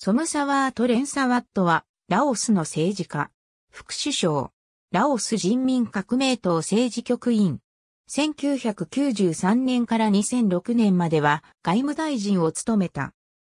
ソムサワート・レンサワットは、ラオスの政治家、副首相、ラオス人民革命党政治局員。1993年から2006年までは外務大臣を務めた。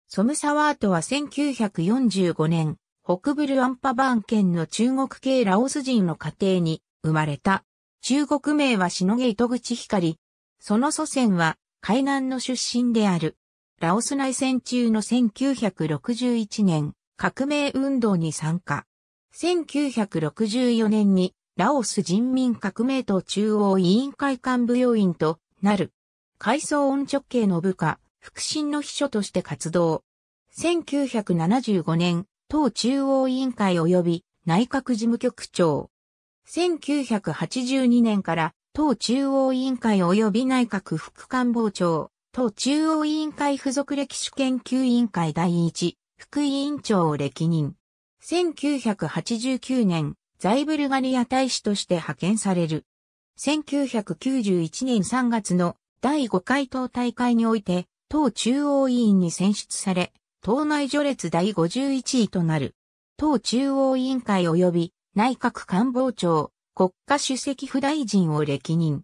ソムサワートは1945年、北部ルアンパバン県の中国系ラオス人の家庭に生まれた。中国名はしのげ糸口光。その祖先は海南の出身である。ラオス内戦中の1961年、革命運動に参加。1964年に、ラオス人民革命党中央委員会幹部要員となる。階層音直系の部下、腹心の秘書として活動。1975年、党中央委員会及び内閣事務局長。1982年から党中央委員会及び内閣副官房長、都中央委員会附属歴史研究委員会第一、副委員長を歴任。1989年、在ブルガリア大使として派遣される。1991年3月の第5回党大会において、党中央委員に選出され、党内序列第51位となる。党中央委員会及び内閣官房長、国家主席府大臣を歴任。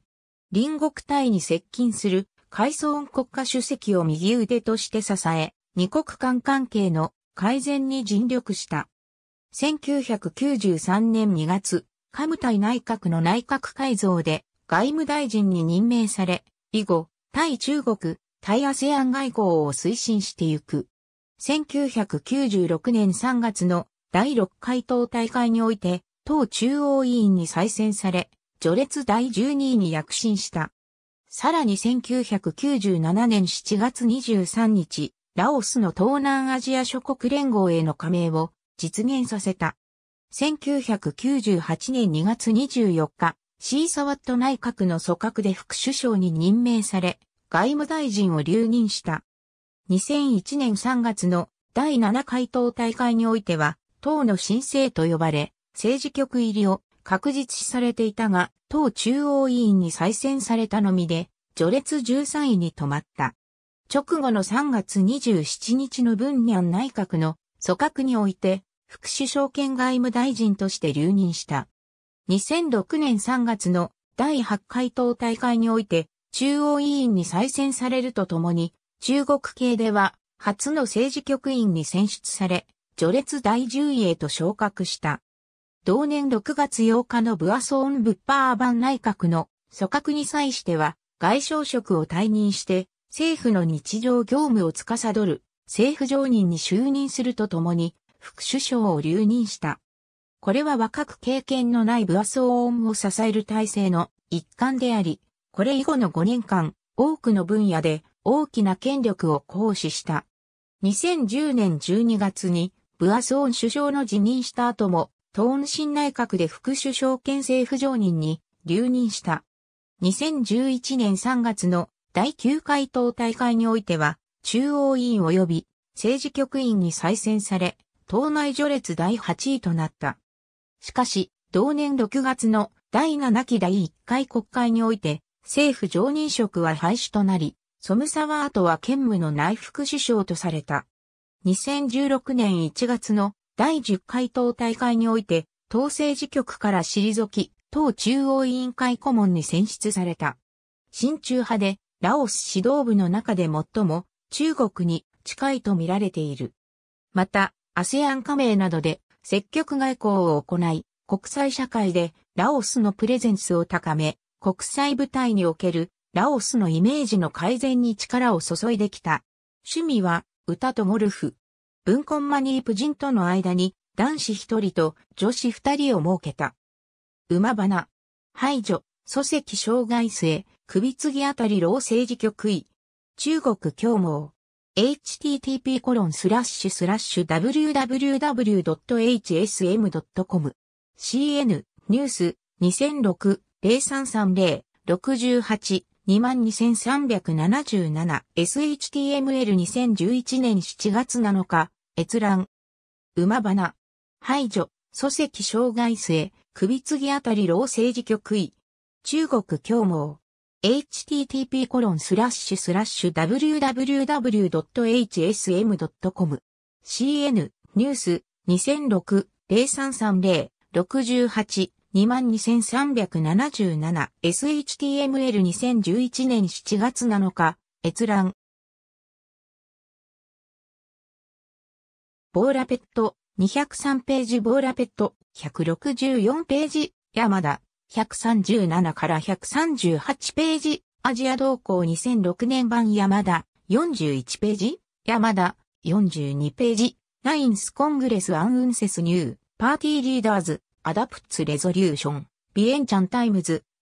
隣国隊に接近する海村国家主席を右腕として支え、二国間関係の改善に尽力した。1993年2月、カムタイ内閣の内閣改造で外務大臣に任命され、以後、対中国、対アセアン外交を推進してゆく。1996年3月の第6回党大会において、党中央委員に再選され、序列第12位に躍進した。さらに1997年7月23日、ラオスの東南アジア諸国連合への加盟を実現させた。1998年2月24日、シーサワット内閣の組閣で副首相に任命され、外務大臣を留任した。2001年3月の第7回党大会においては、党の新生と呼ばれ、政治局入りを確実視されていたが、党中央委員に再選されたのみで、序列13位に止まった。直後の3月27日の文ン内閣の組閣において、副首相兼外務大臣として留任した。2006年3月の第8回党大会において、中央委員に再選されるとともに、中国系では、初の政治局員に選出され、序列第10位へと昇格した。同年6月8日のブアソーン・ブッパー版内閣の組閣に際しては、外相職を退任して、政府の日常業務を司る政府常任に就任するとともに、副首相を留任した。これは若く経験のないブアソーンを支える体制の一環であり、これ以後の5年間、多くの分野で大きな権力を行使した。2010年12月にブアソーン首相の辞任した後も東恩新内閣で副首相兼政府常任に留任した。2011年3月の第9回党大会においては、中央委員及び政治局員に再選され、党内序列第8位となった。しかし、同年6月の第7期第1回国会において、政府常任職は廃止となり、ソムサワートは兼務の内副首相とされた。2016年1月の第10回党大会において、党政治局から退き、党中央委員会顧問に選出された。親中派で、ラオス指導部の中で最も中国に近いと見られている。また、アセアン加盟などで積極外交を行い、国際社会でラオスのプレゼンスを高め、国際舞台におけるラオスのイメージの改善に力を注いできた。趣味は歌とゴルフ。文婚マニープ人との間に男子一人と女子二人を設けた。馬花、排除、祖籍障害末、首継ぎあたり老政治局位。中国共謀。http コロンスラッシュスラッシュ www.hsm.com cn ニュース2006 0330 68 22377 shtml2011 年7月7日閲覧。馬花。排除。祖籍障害末。首継ぎあたり老政治局位。中国共謀。http コロンスラッシュスラッシュ www.hsm.com cn ニュース2006 0330 68 22377 SHTML2011 年7月7日閲覧ボーラペット、203ページボーラペット、164ページ、山田、137から138ページ、アジア動向2006年版山田、41ページ、山田、42ページ、ナインスコングレスアンウンセスニュー、パーティーリーダーズ、アダプツレゾリューション、ビエンチャンタイムズ、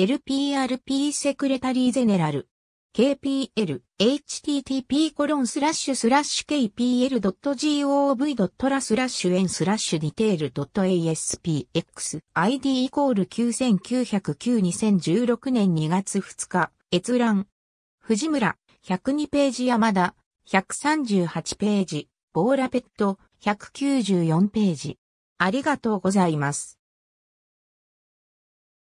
LPRP セクレタリーゼネラル KPL http コロンスラッシュスラッシュ kpl.gov トラスラッシュ円スラッシュディテール .aspx id イコール9909 2016年2月2日閲覧藤村102ページ山田138ページボーラペット194ページありがとうございます。